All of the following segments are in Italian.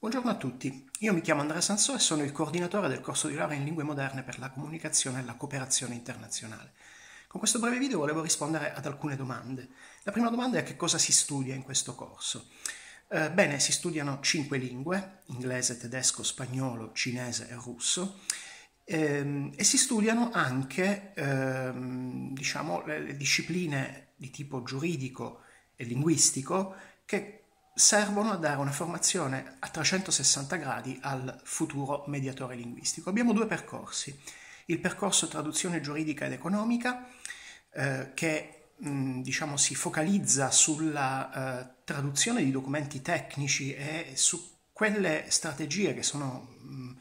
Buongiorno a tutti, io mi chiamo Andrea Sansò e sono il coordinatore del corso di laurea in lingue moderne per la comunicazione e la cooperazione internazionale. Con questo breve video volevo rispondere ad alcune domande. La prima domanda è che cosa si studia in questo corso. Eh, bene, si studiano cinque lingue, inglese, tedesco, spagnolo, cinese e russo, ehm, e si studiano anche ehm, diciamo, le discipline di tipo giuridico e linguistico che servono a dare una formazione a 360 gradi al futuro mediatore linguistico. Abbiamo due percorsi, il percorso traduzione giuridica ed economica eh, che mh, mm, diciamo, si focalizza sulla eh, traduzione di documenti tecnici e su quelle strategie che sono mh, mm,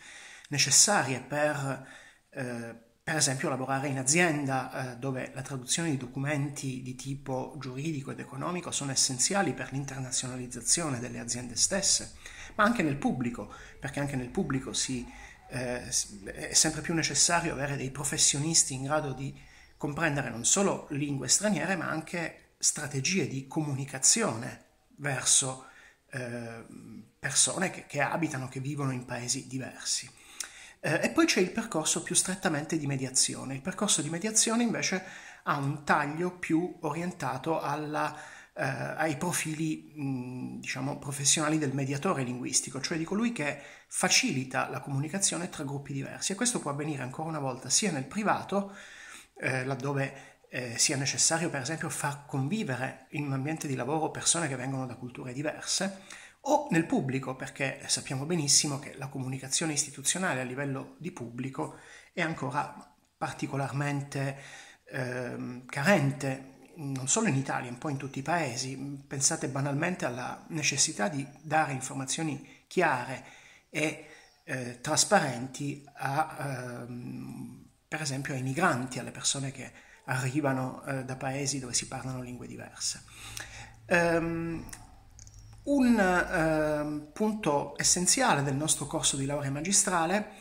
necessarie per eh, per esempio lavorare in azienda eh, dove la traduzione di documenti di tipo giuridico ed economico sono essenziali per l'internazionalizzazione delle aziende stesse, ma anche nel pubblico, perché anche nel pubblico si, eh, è sempre più necessario avere dei professionisti in grado di comprendere non solo lingue straniere, ma anche strategie di comunicazione verso eh, persone che, che abitano, che vivono in paesi diversi. Eh, e poi c'è il percorso più strettamente di mediazione. Il percorso di mediazione invece ha un taglio più orientato alla, eh, ai profili mh, diciamo, professionali del mediatore linguistico, cioè di colui che facilita la comunicazione tra gruppi diversi. E questo può avvenire ancora una volta sia nel privato, eh, laddove eh, sia necessario per esempio far convivere in un ambiente di lavoro persone che vengono da culture diverse, o nel pubblico, perché sappiamo benissimo che la comunicazione istituzionale a livello di pubblico è ancora particolarmente eh, carente, non solo in Italia, un po' in tutti i paesi. Pensate banalmente alla necessità di dare informazioni chiare e eh, trasparenti a, eh, per esempio, ai migranti, alle persone che arrivano eh, da paesi dove si parlano lingue diverse. Um, un eh, punto essenziale del nostro corso di laurea magistrale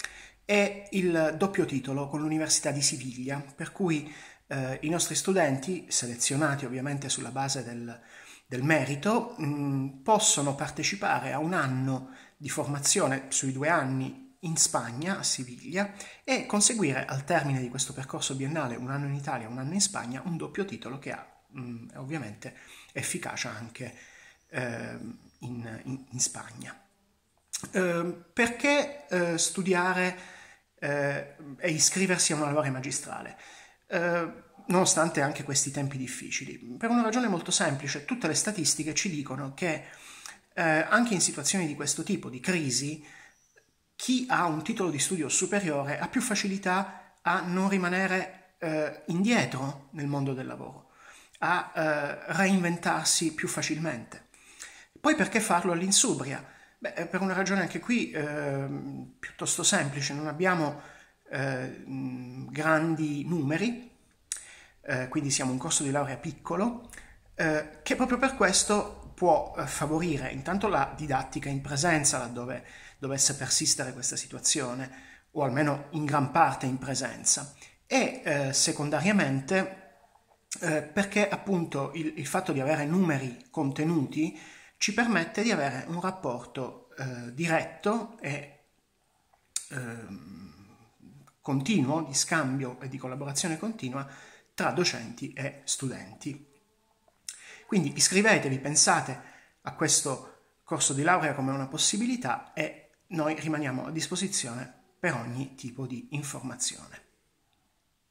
è il doppio titolo con l'Università di Siviglia, per cui eh, i nostri studenti, selezionati ovviamente sulla base del, del merito, mh, mm, possono partecipare a un anno di formazione sui due anni in Spagna, a Siviglia, e conseguire al termine di questo percorso biennale, un anno in Italia e un anno in Spagna, un doppio titolo che ha mh, mm, ovviamente efficacia anche Ehm, in, in, in Spagna. Ehm, perché eh, studiare eh, e iscriversi a una laurea magistrale? Eh, nonostante anche questi tempi difficili? Per una ragione molto semplice, tutte le statistiche ci dicono che eh, anche in situazioni di questo tipo, di crisi, chi ha un titolo di studio superiore ha più facilità a non rimanere eh, indietro nel mondo del lavoro, a eh, reinventarsi più facilmente. Poi perché farlo all'insubria? Beh, eh, per una ragione anche qui eh, piuttosto semplice, non abbiamo eh, grandi numeri, eh, quindi siamo un corso di laurea piccolo, eh, che proprio per questo può eh, favorire intanto la didattica in presenza laddove dovesse persistere questa situazione, o almeno in gran parte in presenza, e secondariamente perché appunto il, il, fatto di avere numeri contenuti ci permette di avere un rapporto eh, diretto e ehm, continuo, di scambio e di collaborazione continua tra docenti e studenti. Quindi iscrivetevi, pensate a questo corso di laurea come una possibilità e noi rimaniamo a disposizione per ogni tipo di informazione.